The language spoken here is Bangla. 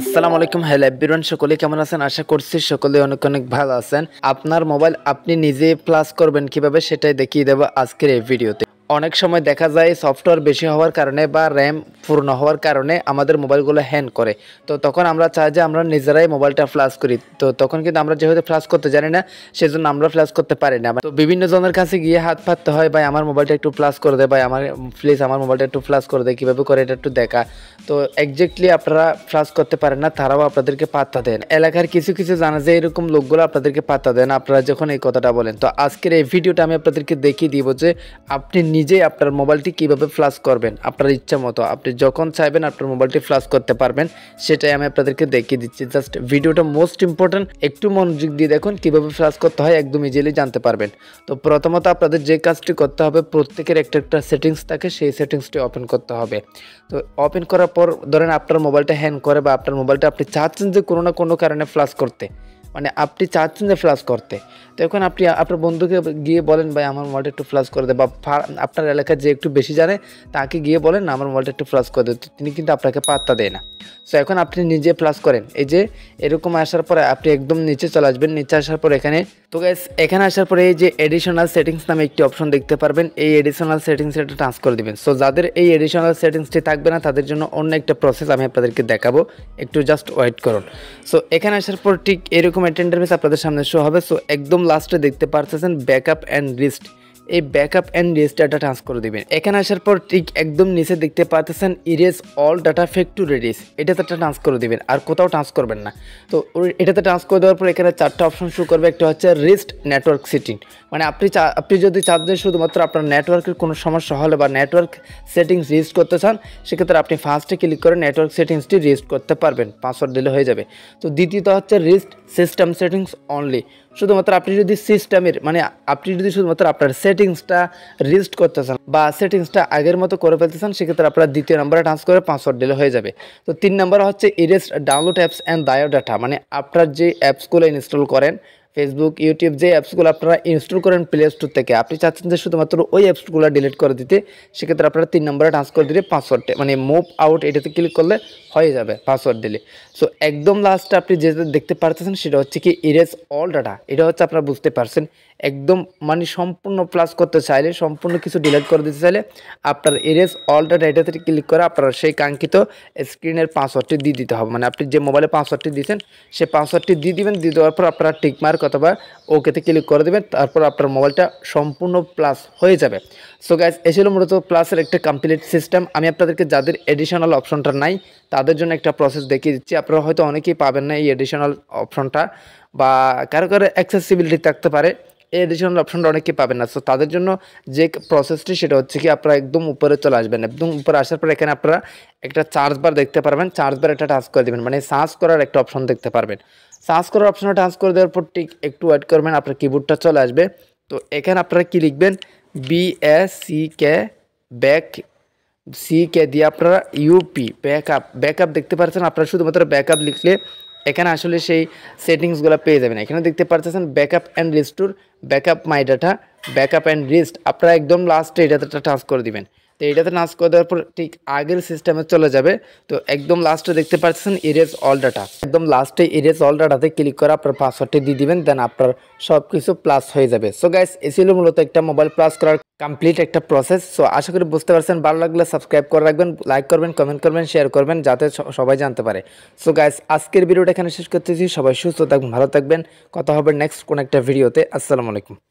আসসালামু আলাইকুম হ্যালো এভরিওয়ান সকলে কেমন আছেন আশা করছি সকলে অনেক অনেক ভালো আছেন আপনার মোবাইল আপনি নিজে প্লাস করবেন কিভাবে সেটাই দেখিয়ে দেবো আজকের এই ভিডিওতে অনেক সময় দেখা যায় সফটওয়্যার বেশি হওয়ার কারণে বা র্যাম পূর্ণ হওয়ার কারণে আমাদের মোবাইলগুলো হ্যাং করে তো তখন আমরা চাই যে আমরা নিজেরাই মোবাইলটা ফ্লাশ করি তো তখন কিন্তু আমরা যেহেতু ফ্লাশ করতে জানি না সেজন্য আমরা ফ্লাশ করতে পারি না তো বিভিন্ন জনের কাছে গিয়ে হাত ফাটতে হয় ভাই আমার মোবাইলটা একটু ফ্লাশ করে দেয় ভাই আমার প্লিজ আমার মোবাইলটা একটু ফ্লাশ করে দেয় কীভাবে করে এটা একটু দেখা তো একজ্যাক্টলি আপনারা ফ্লাশ করতে পারেন না তারাও আপনাদেরকে পাত্তা দেন এলাকার কিছু কিছু জানা যায় এরকম লোকগুলো আপনাদেরকে পাত্তা দেন আপনারা যখন এই কথাটা বলেন তো আজকের এই ভিডিওটা আমি আপনাদেরকে দেখিয়ে দিব যে আপনি নিজেই আপনার মোবাইলটি কিভাবে ফ্লাশ করবেন আপনার ইচ্ছা মতো আপনি যখন চাইবেন আপনার মোবাইলটি ফ্লাশ করতে পারবেন সেটাই আমি আপনাদেরকে দেখিয়ে দিচ্ছি জাস্ট ভিডিওটা মোস্ট ইম্পর্ট্যান্ট একটু মনোযোগ দিয়ে দেখুন কিভাবে ফ্লাশ করতে হয় একদম ইজিলি জানতে পারবেন তো প্রথমত আপনাদের যে কাজটি করতে হবে প্রত্যেকের একটা একটা সেটিংস থাকে সেই সেটিংসটি ওপেন করতে হবে তো ওপেন করার পর ধরেন আপনার মোবাইলটা হ্যাং করে বা আপনার মোবাইলটা আপনি চাচ্ছেন যে কোনো না কোনো কারণে ফ্লাশ করতে মানে আপনি চাচ্ছেন যে ফ্ল্যাশ করতে তো এখন আপনি আপনার বন্ধুকে গিয়ে বলেন ভাই আমার মোবাইলটা একটু ফ্লাশ করে দেয় বা আপনার এলাকায় যে একটু বেশি জানে তাকে গিয়ে বলেন না আমার মোবাইলটা একটু ফ্লাশ করে দেয় তিনি কিন্তু আপনাকে পাত্তা দেয় না সো এখন আপনি নিজে ফ্ল্যাশ করেন এই যে এরকম আসার পরে আপনি একদম নিচে চলে আসবেন নিচে আসার পর এখানে তো গ্যাস এখানে আসার পরে এই যে এডিশনাল সেটিংস নামে একটি অপশন দেখতে পারবেন এই এডিশনাল সেটিংস এটা টাচ করে দেবেন সো যাদের এই এডিশনাল সেটিংসটি থাকবে না তাদের জন্য অন্য একটা প্রসেস আমি আপনাদেরকে দেখাবো একটু জাস্ট ওয়েট করুন সো এখানে আসার পর ঠিক এরকম একটা আপনাদের সামনে শো হবে সো একদম লাস্টে দেখতে পারতেছেন ব্যাকআপ অ্যান্ড লিস্ট এই ব্যাকআপ অ্যান্ড ডাটা ট্রান্সফার করে দেবেন এখানে আসার পর ঠিক একদম নিচে দেখতে পাচ্ছেন erase all data factory রেডিস এটাতে ট্রান্স করে দেবেন আর কোথাও ট্রান্স করবেন না তো এটাতে ট্রান্স করে দেওয়ার পর এখানে চারটা অপশন শুরু করবে একটা হচ্ছে রিস্ট নেটওয়ার্ক সেটিং মানে আপনি আপনি যদি চান দিন শুধুমাত্র আপনার নেটওয়ার্কের কোনো সমস্যা হলে বা নেটওয়ার্ক সেটিংস রিস্ট করতে চান সেক্ষেত্রে আপনি ফার্স্টে ক্লিক করে নেটওয়ার্ক সেটিংসটি রিস্ট করতে পারবেন পাসওয়ার্ড দিলে হয়ে যাবে তো দ্বিতীয়ত হচ্ছে রিস্ট সিস্টেম সেটিংস অনলি শুধুমাত্র আপনি যদি সিস্টেমের মানে আপনি যদি শুধুমাত্র আপনার সেট সেটিংসটা রিস্ট করতেছেন বা সেটিংসটা আগের মতো করে ফেলতেছেন সেক্ষেত্রে আপনার দ্বিতীয় নম্বরে ট্রান্স করে পাসওয়ার্ড দিলে হয়ে যাবে তো তিন নম্বর হচ্ছে erased download apps and biodata মানে আপনার যে অ্যাপসগুলো ইনস্টল করেন ফেসবুক ইউটিউব যে অ্যাপসগুলো আপনারা ইনস্টল করেন প্লে স্টোর থেকে আপনি চাচ্ছেন যে শুধুমাত্র ওই অ্যাপসগুলো ডিলিট করে দিতে সেক্ষেত্রে আপনারা তিন নম্বরে টাচ করে দিলে পাসওয়ার্ডে মানে মুভ আউট এটাতে ক্লিক করলে হয়ে যাবে পাসওয়ার্ড দিলে সো একদম লাস্টে আপনি যেটা দেখতে পারতেছেন সেটা হচ্ছে কি ইরেজ অল ডাটা এটা হচ্ছে আপনারা বুঝতে পারছেন একদম মানে সম্পূর্ণ প্লাস করতে চাইলে সম্পূর্ণ কিছু ডিলিট করে দিতে চাইলে আপনার ইরেজ অল ডাটা এটাতে ক্লিক করে আপনার সেই কাঙ্ক্ষিত স্ক্রিনের পাসওয়ার্ডটি দিয়ে দিতে হবে মানে আপনি যে মোবাইলে পাসওয়ার্ডটি দিয়েছেন সেই পাসওয়ার্ডটি দিয়ে দিবেন দিয়ে দেওয়ার পর আপনারা টিকমার্ক অথবা ওকেতে ক্লিক করে দেবেন তারপর আপনার মোবাইলটা সম্পূর্ণ প্লাস হয়ে যাবে সো গ্যাস এ ছিল মূলত প্লাসের একটা কমপ্লিট সিস্টেম আমি আপনাদেরকে যাদের এডিশনাল অপশনটা নাই তাদের জন্য একটা প্রসেস দেখিয়ে দিচ্ছি আপনারা হয়তো অনেকেই পাবেন না এই এডিশনাল অপশনটা বা কারো কারো অ্যাক্সেসিবিলিটি থাকতে পারে এডিশনাল অপশনটা অনেকে পাবেন না সো তাদের জন্য যে প্রসেসটি সেটা হচ্ছে কি আপনারা একদম উপরে চলে আসবেন একদম উপরে আসার পর এখানে আপনারা একটা চার্জ বার দেখতে পারবেন চার্জ বার একটা টাচ করে দেবেন মানে সার্চ করার একটা অপশন দেখতে পারবেন সার্চ করার অপশনটা টাস্ক করে দেওয়ার পর ঠিক একটু ওয়েট করবেন আপনার কিবোর্ডটা চলে আসবে তো এখানে আপনারা কি লিখবেন B S C K back C K দিয়ে আপনারা ইউপি ব্যাকআপ ব্যাকআপ দেখতে পাচ্ছেন আপনারা শুধুমাত্র ব্যাকআপ লিখলে এখানে আসলে সেই সেটিংসগুলো পেয়ে যাবেন এখানে দেখতে পারতেছেন backup and back backup my data backup and restore আপনারা একদম লাস্টে এটাতে টাচ করে দিবেন তো এটাতে টাচ করে দেওয়ার পর ঠিক আগের সিস্টেমে চলে যাবে তো একদম লাস্টে দেখতে পাচ্ছেন ইরেজ অল ডাটা একদম লাস্টে ইরেজ অল ডাটাতে ক্লিক করে আপনার পাসওয়ার্ডটি দিয়ে দিবেন দেন আপনার সব কিছু প্লাস হয়ে যাবে সো গ্যাস এ মূলত একটা মোবাইল প্লাস করার কমপ্লিট একটা প্রসেস সো আশা করি বুঝতে পারছেন ভালো লাগলে সাবস্ক্রাইব করে রাখবেন লাইক করবেন কমেন্ট করবেন শেয়ার করবেন যাতে সবাই জানতে পারে সো গাইস আজকের ভিডিওটা এখানে শেষ করতেছি সবাই সুস্থ থাকবেন ভালো থাকবেন কথা হবে নেক্সট কোন একটা ভিডিওতে আসসালামু আলাইকুম